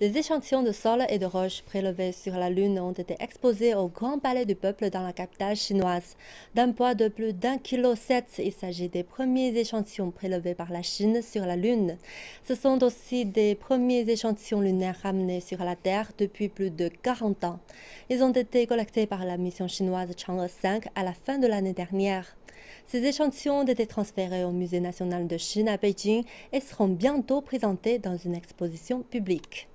Des échantillons de sol et de roches prélevés sur la Lune ont été exposés au Grand Palais du Peuple dans la capitale chinoise. D'un poids de plus d'un kilo sept, il s'agit des premiers échantillons prélevés par la Chine sur la Lune. Ce sont aussi des premiers échantillons lunaires ramenés sur la Terre depuis plus de 40 ans. Ils ont été collectés par la mission chinoise Chang'e 5 à la fin de l'année dernière. Ces échantillons ont été transférés au Musée national de Chine à Pékin et seront bientôt présentés dans une exposition publique.